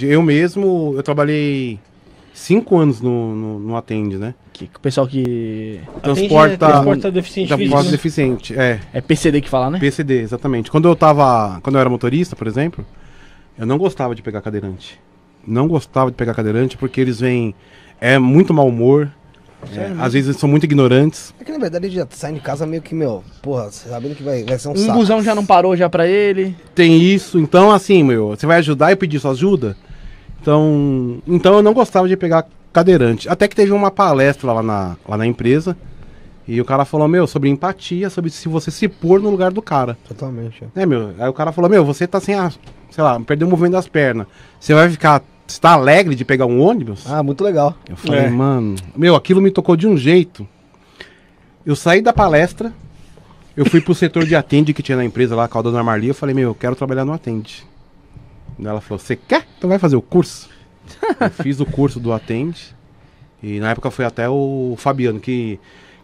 Eu mesmo, eu trabalhei cinco anos no, no, no Atende, né? Que, que o pessoal que transporta, é transporta deficiente, da, né? deficiente, é. É PCD que fala, né? PCD, exatamente. Quando eu tava, quando eu era motorista, por exemplo, eu não gostava de pegar cadeirante. Não gostava de pegar cadeirante porque eles vêm é muito mau humor. É, às vezes eles são muito ignorantes. É que na verdade ele já sai de casa meio que, meu, porra, tá sabendo que vai, vai ser um, um saco. busão já não parou já pra ele. Tem isso, então assim, meu, você vai ajudar e pedir sua ajuda? Então, então eu não gostava de pegar cadeirante. Até que teve uma palestra lá na, lá na empresa. E o cara falou, meu, sobre empatia, sobre se você se pôr no lugar do cara. Totalmente. É, meu. Aí o cara falou, meu, você tá sem a. Sei lá, perdeu o movimento das pernas. Você vai ficar. Você tá alegre de pegar um ônibus? Ah, muito legal. Eu falei, é. mano. Meu, aquilo me tocou de um jeito. Eu saí da palestra, eu fui pro setor de atende que tinha na empresa lá, com a dona Marli. Eu falei, meu, eu quero trabalhar no atende. Ela falou: Você quer? Então vai fazer o curso. eu fiz o curso do Atende. E na época foi até o Fabiano que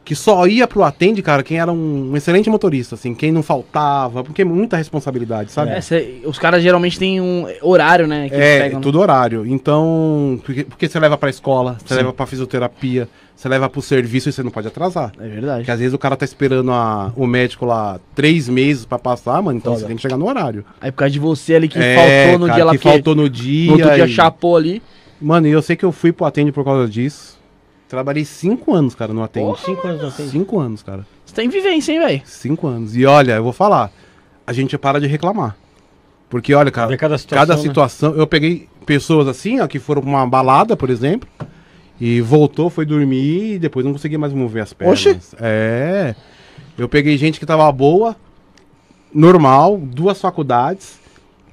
que só ia pro atende, cara, quem era um excelente motorista, assim, quem não faltava, porque muita responsabilidade, sabe? É, cê, os caras geralmente têm um horário, né? é, pegam, né? tudo né? horário. Então, porque você leva pra escola, você leva pra fisioterapia, você leva pro serviço e você não pode atrasar. É verdade. Porque às vezes o cara tá esperando a, o médico lá três meses pra passar, mano, então Foda. você tem que chegar no horário. Aí por causa de você ali que é, faltou no cara, dia que lá. Que faltou no dia. No outro e... dia chapou ali. Mano, e eu sei que eu fui pro atende por causa disso. Trabalhei cinco anos, cara, no Atende. Porra, cinco anos no Atende? Cinco anos, cara. Você tem tá vivência, hein, velho? Cinco anos. E olha, eu vou falar, a gente para de reclamar. Porque, olha, cara, cada situação, cada situação né? eu peguei pessoas assim, ó, que foram pra uma balada, por exemplo, e voltou, foi dormir e depois não conseguia mais mover as pernas. Oxi. É. Eu peguei gente que tava boa, normal, duas faculdades,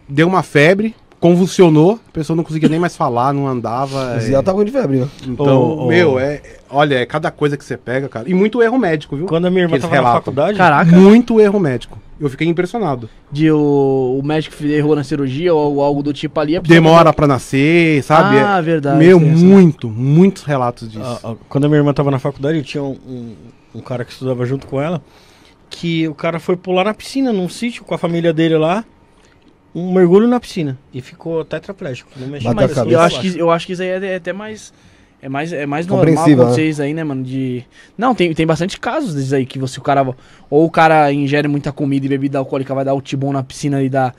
deu uma febre, convulsionou, a pessoa não conseguia nem mais falar, não andava. E é. ela tava com de febre, né? Então, meu, é. Olha, é cada coisa que você pega, cara. E muito erro médico, viu? Quando a minha irmã tava relatam. na faculdade. Caraca. Muito erro médico. Eu fiquei impressionado. De o, o médico errou na cirurgia ou algo do tipo ali. É Demora pra nascer, sabe? Ah, é... verdade. Meu, muito, muitos relatos disso. Ah, ah, quando a minha irmã tava na faculdade, eu tinha um, um, um cara que estudava junto com ela, que o cara foi pular na piscina, num sítio com a família dele lá um mergulho na piscina e ficou tetraplégico. Não mexeu mais. Assim, eu acho, que, eu acho que isso aí é, é, até mais. É mais, é mais normal pra né? vocês aí, né, mano? De. Não, tem, tem bastante casos desses aí que você, o cara. Ou o cara ingere muita comida e bebida alcoólica, vai dar o tibon na piscina e dá.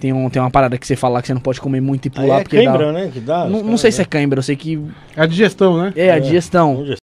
Tem, um, tem uma parada que você fala que você não pode comer muito e pular. Aí é porque cãibra, dá... né? Que dá, não, não sei se né? é cãibra, eu sei que. É a digestão, né? É, a é. digestão. É.